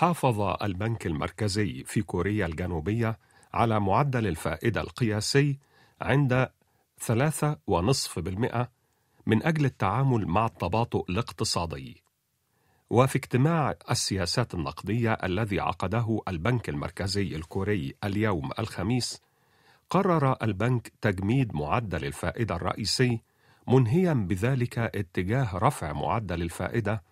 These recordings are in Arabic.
حافظ البنك المركزي في كوريا الجنوبية على معدل الفائدة القياسي عند 3.5% من أجل التعامل مع التباطؤ الاقتصادي. وفي اجتماع السياسات النقدية الذي عقده البنك المركزي الكوري اليوم الخميس، قرر البنك تجميد معدل الفائدة الرئيسي منهيا بذلك اتجاه رفع معدل الفائدة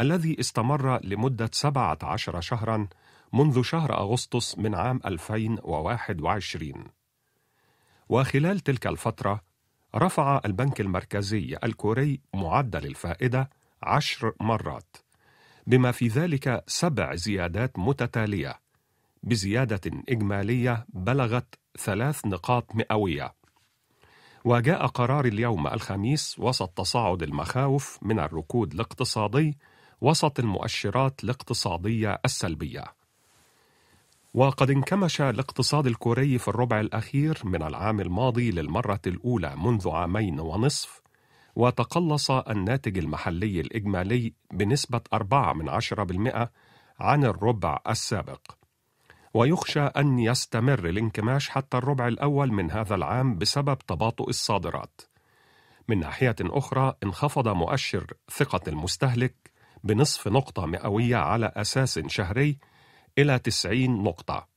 الذي استمر لمدة 17 شهرا منذ شهر أغسطس من عام 2021 وخلال تلك الفترة رفع البنك المركزي الكوري معدل الفائدة عشر مرات بما في ذلك سبع زيادات متتالية بزيادة إجمالية بلغت ثلاث نقاط مئوية وجاء قرار اليوم الخميس وسط تصاعد المخاوف من الركود الاقتصادي وسط المؤشرات الاقتصادية السلبية. وقد انكمش الاقتصاد الكوري في الربع الأخير من العام الماضي للمرة الأولى منذ عامين ونصف، وتقلص الناتج المحلي الإجمالي بنسبة 4 من بالمئه عن الربع السابق. ويخشى أن يستمر الانكماش حتى الربع الأول من هذا العام بسبب تباطؤ الصادرات. من ناحية أخرى انخفض مؤشر ثقة المستهلك بنصف نقطة مئوية على أساس شهري إلى 90 نقطة